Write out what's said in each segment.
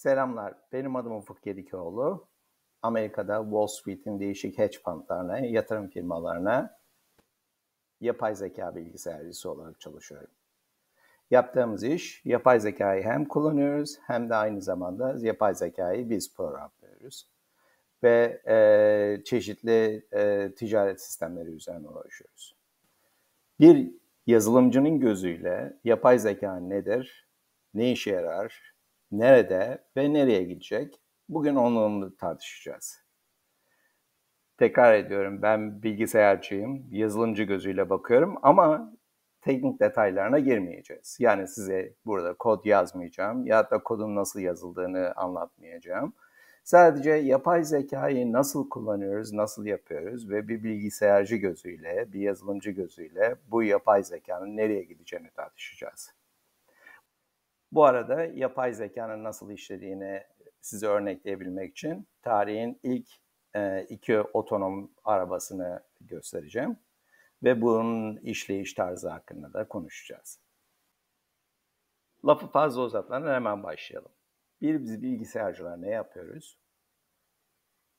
Selamlar, benim adım Ufuk Yedikoğlu. Amerika'da Wall Street'in değişik hedge fundlarına, yatırım firmalarına yapay zeka bilgisayarcısı olarak çalışıyorum. Yaptığımız iş, yapay zekayı hem kullanıyoruz hem de aynı zamanda yapay zekayı biz programlıyoruz. Ve e, çeşitli e, ticaret sistemleri üzerine uğraşıyoruz. Bir yazılımcının gözüyle yapay zeka nedir, ne işe yarar, nerede ve nereye gidecek? Bugün onunla tartışacağız. Tekrar ediyorum ben bilgisayarcıyım, yazılımcı gözüyle bakıyorum ama teknik detaylarına girmeyeceğiz. Yani size burada kod yazmayacağım ya da kodun nasıl yazıldığını anlatmayacağım. Sadece yapay zekayı nasıl kullanıyoruz, nasıl yapıyoruz ve bir bilgisayarcı gözüyle, bir yazılımcı gözüyle bu yapay zekanın nereye gideceğini tartışacağız. Bu arada yapay zekanın nasıl işlediğini size örnekleyebilmek için tarihin ilk e, iki otonom arabasını göstereceğim ve bunun işleyiş tarzı hakkında da konuşacağız. Lafı fazla uzatmadan hemen başlayalım. Bir biz bilgisayarcılar ne yapıyoruz?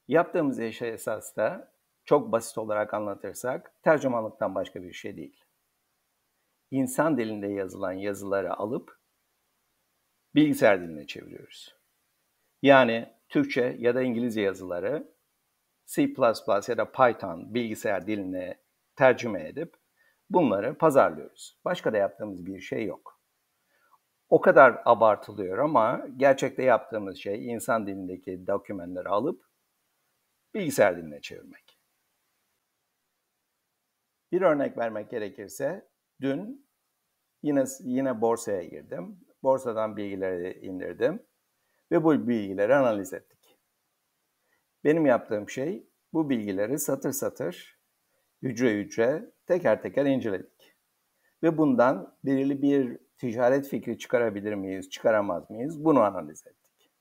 Yaptığımız işe esas da çok basit olarak anlatırsak tercümanlıktan başka bir şey değil. İnsan dilinde yazılan yazıları alıp bilgisayar diline çeviriyoruz. Yani Türkçe ya da İngilizce yazıları C++ ya da Python bilgisayar diline tercüme edip bunları pazarlıyoruz. Başka da yaptığımız bir şey yok. O kadar abartılıyor ama gerçekte yaptığımız şey insan dilindeki dokümanları alıp bilgisayar diline çevirmek. Bir örnek vermek gerekirse dün yine yine borsaya girdim borsadan bilgileri indirdim ve bu bilgileri analiz ettik. Benim yaptığım şey bu bilgileri satır satır, hücre hücre teker teker inceledik. Ve bundan belirli bir ticaret fikri çıkarabilir miyiz, çıkaramaz mıyız bunu analiz ettik.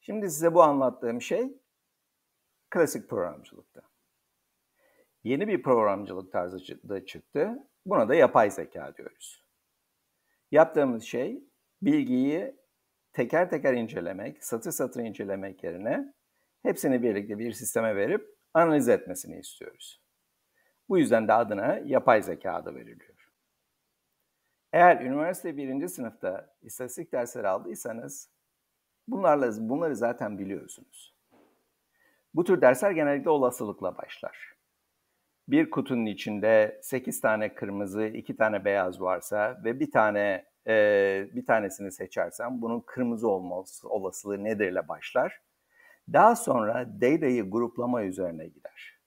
Şimdi size bu anlattığım şey klasik programcılıkta. Yeni bir programcılık tarzı da çıktı. Buna da yapay zeka diyoruz. Yaptığımız şey bilgiyi teker teker incelemek, satır satır incelemek yerine hepsini birlikte bir sisteme verip analiz etmesini istiyoruz. Bu yüzden de adına yapay zeka adı veriliyor. Eğer üniversite birinci sınıfta istatistik dersleri aldıysanız bunlarla bunları zaten biliyorsunuz. Bu tür dersler genellikle olasılıkla başlar bir kutunun içinde 8 tane kırmızı, 2 tane beyaz varsa ve bir tane e, bir tanesini seçersem, bunun kırmızı olması olasılığı nedir ile başlar. Daha sonra data'yı gruplama üzerine gider.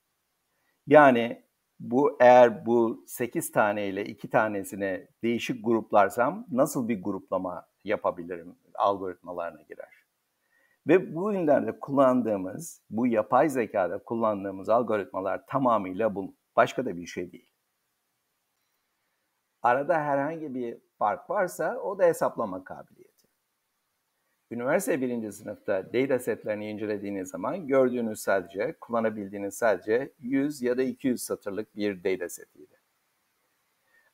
Yani bu eğer bu 8 tane ile 2 tanesini değişik gruplarsam nasıl bir gruplama yapabilirim algoritmalarına girer. Ve bugünlerde kullandığımız, bu yapay zekada kullandığımız algoritmalar tamamıyla bu. Başka da bir şey değil. Arada herhangi bir fark varsa o da hesaplama kabiliyeti. Üniversite birinci sınıfta data setlerini incelediğiniz zaman gördüğünüz sadece, kullanabildiğiniz sadece 100 ya da 200 satırlık bir data setiydi.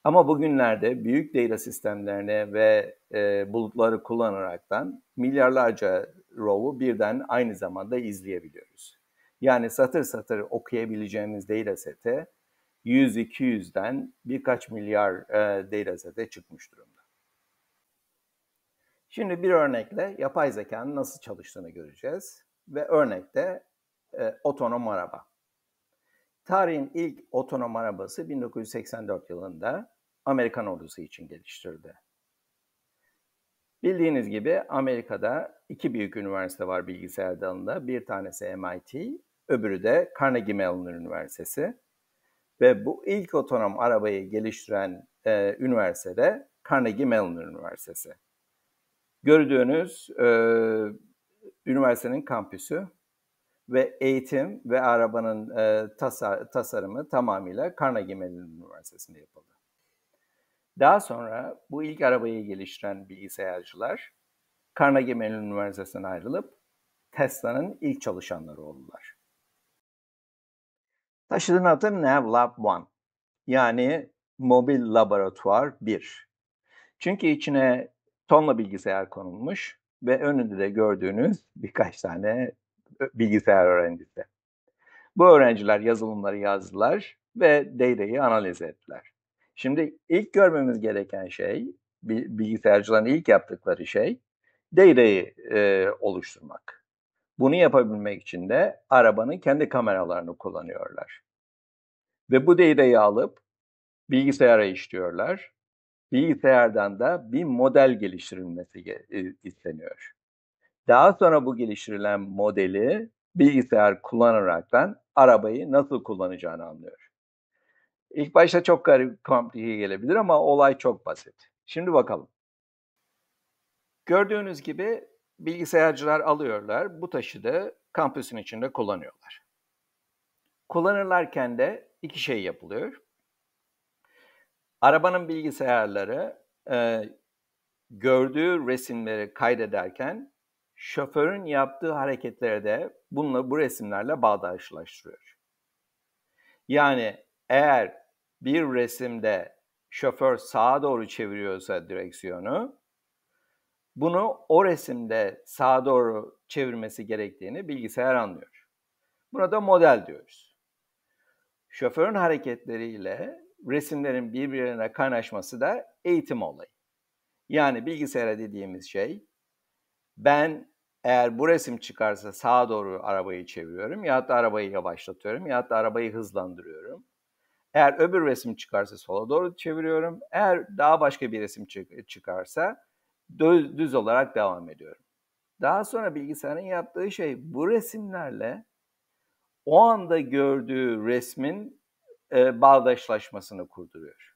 Ama bugünlerde büyük data sistemlerini ve e, bulutları kullanaraktan milyarlarca row'u birden aynı zamanda izleyebiliyoruz. Yani satır satır okuyabileceğimiz sete 100-200'den birkaç milyar e, sete çıkmış durumda. Şimdi bir örnekle yapay zekanın nasıl çalıştığını göreceğiz. Ve örnekte e, otonom araba. Tarihin ilk otonom arabası 1984 yılında Amerikan ordusu için geliştirildi. Bildiğiniz gibi Amerika'da iki büyük üniversite var bilgisayar dalında. Bir tanesi MIT, öbürü de Carnegie Mellon Üniversitesi. Ve bu ilk otonom arabayı geliştiren e, üniversitede Carnegie Mellon Üniversitesi. Gördüğünüz e, üniversitenin kampüsü ve eğitim ve arabanın e, tasar, tasarımı tamamıyla Carnegie Mellon Üniversitesi'nde yapıldı. Daha sonra bu ilk arabayı geliştiren bilgisayarcılar Carnegie Mellon Üniversitesi'nden ayrılıp Tesla'nın ilk çalışanları oldular. Taşıdığın adı Nav Lab 1 yani Mobil Laboratuvar 1. Çünkü içine tonla bilgisayar konulmuş ve önünde de gördüğünüz birkaç tane bilgisayar öğrencisi. Bu öğrenciler yazılımları yazdılar ve data'yı analiz ettiler. Şimdi ilk görmemiz gereken şey, bilgisayarcıların ilk yaptıkları şey, daireyi e, oluşturmak. Bunu yapabilmek için de arabanın kendi kameralarını kullanıyorlar. Ve bu daireyi alıp bilgisayara işliyorlar. Bilgisayardan da bir model geliştirilmesi e, isteniyor. Daha sonra bu geliştirilen modeli bilgisayar kullanaraktan arabayı nasıl kullanacağını anlıyor. İlk başta çok garip komplike gelebilir ama olay çok basit. Şimdi bakalım. Gördüğünüz gibi bilgisayarcılar alıyorlar. Bu taşı da kampüsün içinde kullanıyorlar. Kullanırlarken de iki şey yapılıyor. Arabanın bilgisayarları e, gördüğü resimleri kaydederken şoförün yaptığı hareketlere de bununla bu resimlerle bağdaşlaştırıyor. Yani eğer bir resimde şoför sağa doğru çeviriyorsa direksiyonu bunu o resimde sağa doğru çevirmesi gerektiğini bilgisayar anlıyor. Buna da model diyoruz. Şoförün hareketleriyle resimlerin birbirine kaynaşması da eğitim olayı. Yani bilgisayara dediğimiz şey ben eğer bu resim çıkarsa sağa doğru arabayı çeviriyorum ya da arabayı yavaşlatıyorum ya da arabayı hızlandırıyorum eğer öbür resim çıkarsa sola doğru çeviriyorum. Eğer daha başka bir resim çıkarsa düz, olarak devam ediyorum. Daha sonra bilgisayarın yaptığı şey bu resimlerle o anda gördüğü resmin e, bağdaşlaşmasını kurduruyor.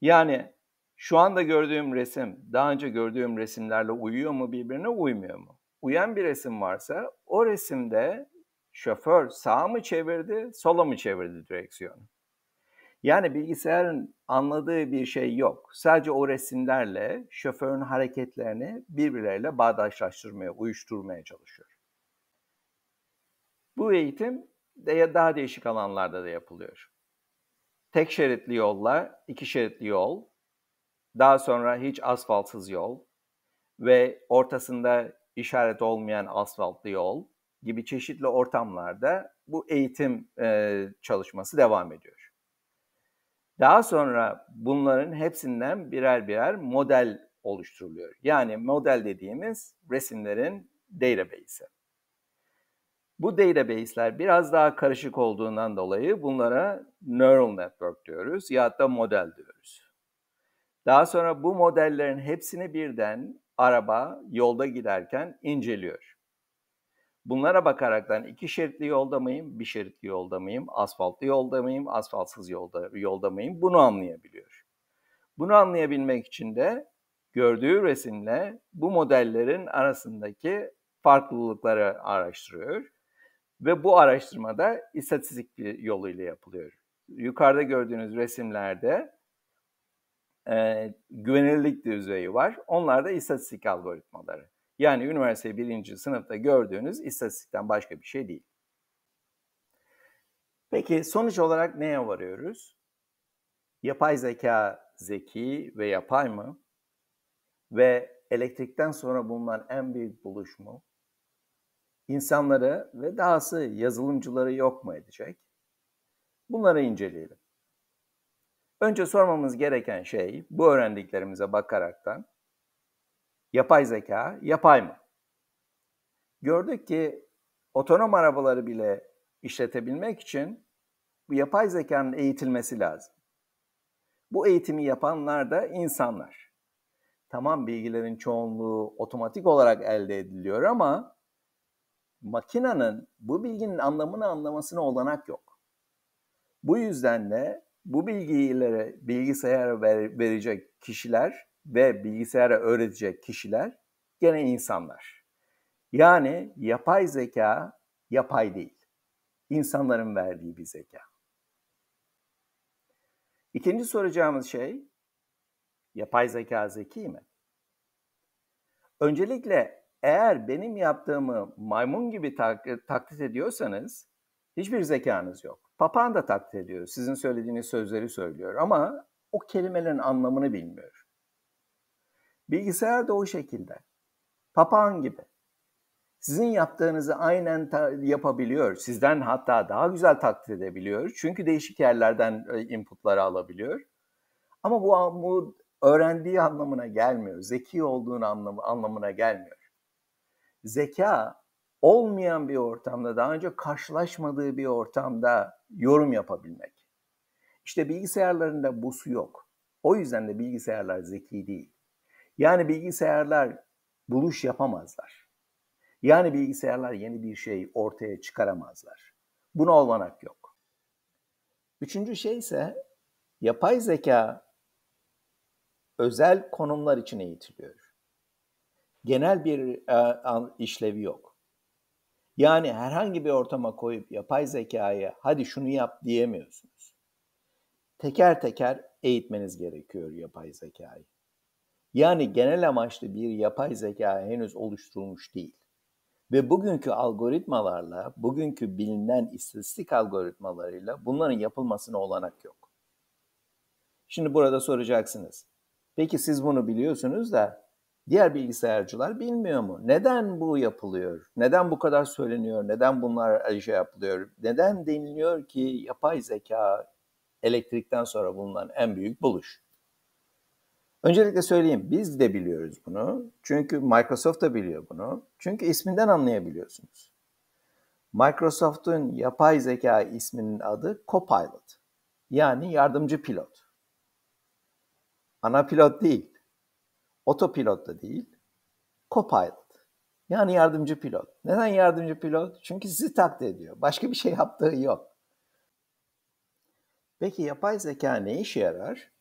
Yani şu anda gördüğüm resim daha önce gördüğüm resimlerle uyuyor mu birbirine uymuyor mu? Uyan bir resim varsa o resimde şoför sağa mı çevirdi, sola mı çevirdi direksiyonu? Yani bilgisayarın anladığı bir şey yok. Sadece o resimlerle şoförün hareketlerini birbirleriyle bağdaşlaştırmaya, uyuşturmaya çalışıyor. Bu eğitim daha değişik alanlarda da yapılıyor. Tek şeritli yolla, iki şeritli yol, daha sonra hiç asfaltsız yol ve ortasında işaret olmayan asfaltlı yol gibi çeşitli ortamlarda bu eğitim çalışması devam ediyor. Daha sonra bunların hepsinden birer birer model oluşturuluyor. Yani model dediğimiz resimlerin database'i. Bu database'ler biraz daha karışık olduğundan dolayı bunlara neural network diyoruz ya da model diyoruz. Daha sonra bu modellerin hepsini birden araba yolda giderken inceliyor. Bunlara bakaraktan iki şeritli yolda mıyım, bir şeritli yolda mıyım, asfaltlı yolda mıyım, asfaltsız yolda, yolda mıyım bunu anlayabiliyor. Bunu anlayabilmek için de gördüğü resimle bu modellerin arasındaki farklılıkları araştırıyor ve bu araştırma da istatistik bir yoluyla yapılıyor. Yukarıda gördüğünüz resimlerde e, güvenilirlik düzeyi var. Onlar da istatistik algoritmaları. Yani üniversite birinci sınıfta gördüğünüz istatistikten başka bir şey değil. Peki sonuç olarak neye varıyoruz? Yapay zeka zeki ve yapay mı? Ve elektrikten sonra bulunan en büyük buluş mu? İnsanları ve dahası yazılımcıları yok mu edecek? Bunları inceleyelim. Önce sormamız gereken şey bu öğrendiklerimize bakaraktan Yapay zeka, yapay mı? Gördük ki otonom arabaları bile işletebilmek için bu yapay zekanın eğitilmesi lazım. Bu eğitimi yapanlar da insanlar. Tamam bilgilerin çoğunluğu otomatik olarak elde ediliyor ama makinenin bu bilginin anlamını anlamasına olanak yok. Bu yüzden de bu bilgileri bilgisayara ver, verecek kişiler ve bilgisayara öğretecek kişiler gene insanlar. Yani yapay zeka yapay değil. İnsanların verdiği bir zeka. İkinci soracağımız şey yapay zeka zeki mi? Öncelikle eğer benim yaptığımı maymun gibi tak- taklit ediyorsanız hiçbir zekanız yok. Papağan da taklit ediyor. Sizin söylediğiniz sözleri söylüyor ama o kelimelerin anlamını bilmiyor. Bilgisayar da o şekilde. Papağan gibi. Sizin yaptığınızı aynen yapabiliyor. Sizden hatta daha güzel taklit edebiliyor. Çünkü değişik yerlerden e, inputları alabiliyor. Ama bu, bu öğrendiği anlamına gelmiyor. Zeki olduğun anlam anlamına gelmiyor. Zeka olmayan bir ortamda, daha önce karşılaşmadığı bir ortamda yorum yapabilmek. İşte bilgisayarlarında bu su yok. O yüzden de bilgisayarlar zeki değil. Yani bilgisayarlar buluş yapamazlar. Yani bilgisayarlar yeni bir şey ortaya çıkaramazlar. Buna olanak yok. Üçüncü şey ise yapay zeka özel konumlar için eğitiliyor. Genel bir e, işlevi yok. Yani herhangi bir ortama koyup yapay zekaya hadi şunu yap diyemiyorsunuz. Teker teker eğitmeniz gerekiyor yapay zekayı. Yani genel amaçlı bir yapay zeka henüz oluşturulmuş değil. Ve bugünkü algoritmalarla, bugünkü bilinen istatistik algoritmalarıyla bunların yapılmasına olanak yok. Şimdi burada soracaksınız. Peki siz bunu biliyorsunuz da diğer bilgisayarcılar bilmiyor mu? Neden bu yapılıyor? Neden bu kadar söyleniyor? Neden bunlar şey yapılıyor? Neden deniliyor ki yapay zeka elektrikten sonra bulunan en büyük buluş? Öncelikle söyleyeyim biz de biliyoruz bunu. Çünkü Microsoft da biliyor bunu. Çünkü isminden anlayabiliyorsunuz. Microsoft'un yapay zeka isminin adı Copilot. Yani yardımcı pilot. Ana pilot değil. Otopilot da değil. Copilot. Yani yardımcı pilot. Neden yardımcı pilot? Çünkü sizi takdir ediyor. Başka bir şey yaptığı yok. Peki yapay zeka ne işe yarar?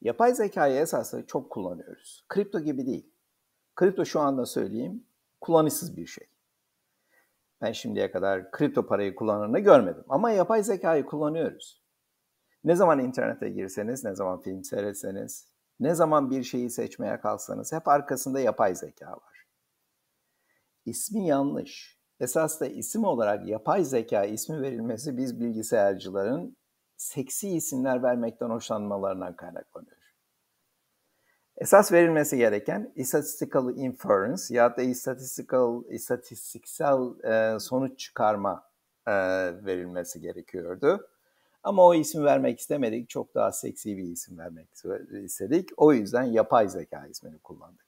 Yapay zekayı esasında çok kullanıyoruz. Kripto gibi değil. Kripto şu anda söyleyeyim kullanışsız bir şey. Ben şimdiye kadar kripto parayı kullananı görmedim ama yapay zekayı kullanıyoruz. Ne zaman internete girseniz, ne zaman film seyretseniz, ne zaman bir şeyi seçmeye kalksanız hep arkasında yapay zeka var. İsmi yanlış. Esas da isim olarak yapay zeka ismi verilmesi biz bilgisayarcıların seksi isimler vermekten hoşlanmalarından kaynaklanıyor. Esas verilmesi gereken statistical inference ya da istatistical istatistiksel e, sonuç çıkarma e, verilmesi gerekiyordu. Ama o isim vermek istemedik. Çok daha seksi bir isim vermek istedik. O yüzden yapay zeka ismini kullandık.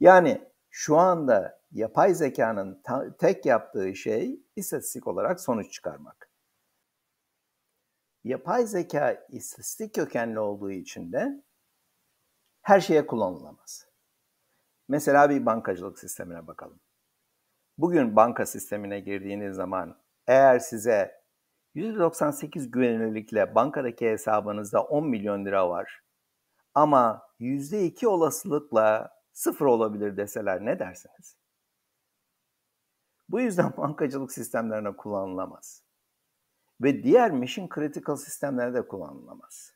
Yani şu anda yapay zekanın tek yaptığı şey istatistik olarak sonuç çıkarmak yapay zeka istatistik kökenli olduğu için de her şeye kullanılamaz. Mesela bir bankacılık sistemine bakalım. Bugün banka sistemine girdiğiniz zaman eğer size 198 güvenilirlikle bankadaki hesabınızda 10 milyon lira var ama %2 olasılıkla sıfır olabilir deseler ne dersiniz? Bu yüzden bankacılık sistemlerine kullanılamaz ve diğer mission critical sistemlerde kullanılamaz.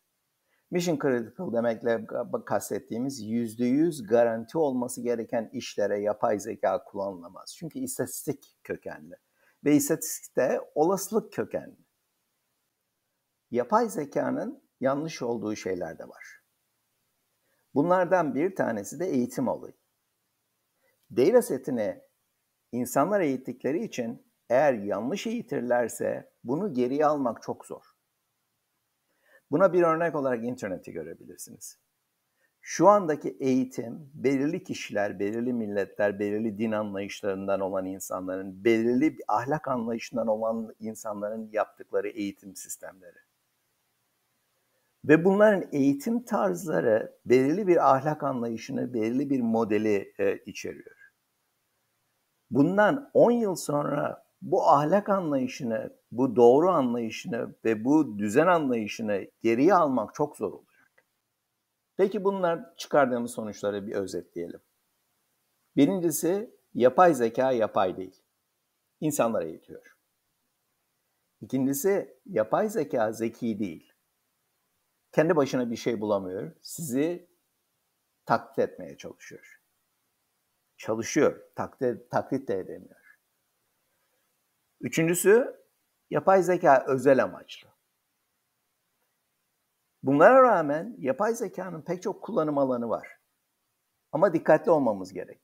Mission critical demekle kastettiğimiz %100 garanti olması gereken işlere yapay zeka kullanılamaz. Çünkü istatistik kökenli ve istatistikte olasılık kökenli. Yapay zekanın yanlış olduğu şeyler de var. Bunlardan bir tanesi de eğitim olayı. Data setini insanlar eğittikleri için eğer yanlış eğitirlerse bunu geriye almak çok zor. Buna bir örnek olarak interneti görebilirsiniz. Şu andaki eğitim belirli kişiler, belirli milletler, belirli din anlayışlarından olan insanların, belirli bir ahlak anlayışından olan insanların yaptıkları eğitim sistemleri. Ve bunların eğitim tarzları belirli bir ahlak anlayışını, belirli bir modeli e, içeriyor. Bundan 10 yıl sonra bu ahlak anlayışını, bu doğru anlayışını ve bu düzen anlayışını geriye almak çok zor olacak. Peki bunlar çıkardığımız sonuçları bir özetleyelim. Birincisi yapay zeka yapay değil. İnsanlara eğitiyor. İkincisi yapay zeka zeki değil. Kendi başına bir şey bulamıyor. Sizi taklit etmeye çalışıyor. Çalışıyor. Taklit, taklit de edemiyor. Üçüncüsü yapay zeka özel amaçlı. Bunlara rağmen yapay zekanın pek çok kullanım alanı var. Ama dikkatli olmamız gerek.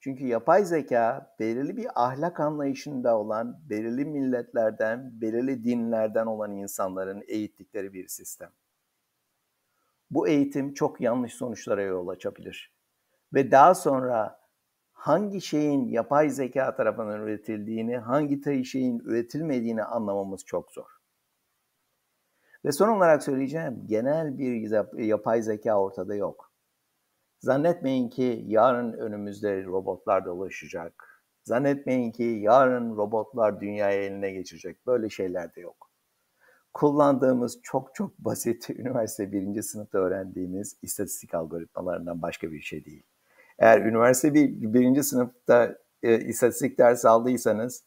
Çünkü yapay zeka belirli bir ahlak anlayışında olan, belirli milletlerden, belirli dinlerden olan insanların eğittikleri bir sistem. Bu eğitim çok yanlış sonuçlara yol açabilir. Ve daha sonra hangi şeyin yapay zeka tarafından üretildiğini, hangi şeyin üretilmediğini anlamamız çok zor. Ve son olarak söyleyeceğim, genel bir yapay zeka ortada yok. Zannetmeyin ki yarın önümüzde robotlar dolaşacak. Zannetmeyin ki yarın robotlar dünyaya eline geçecek. Böyle şeyler de yok. Kullandığımız çok çok basit üniversite birinci sınıfta öğrendiğimiz istatistik algoritmalarından başka bir şey değil. Eğer üniversite bir, birinci sınıfta e, istatistik dersi aldıysanız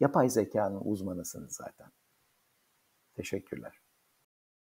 yapay zekanın uzmanısınız zaten. Teşekkürler.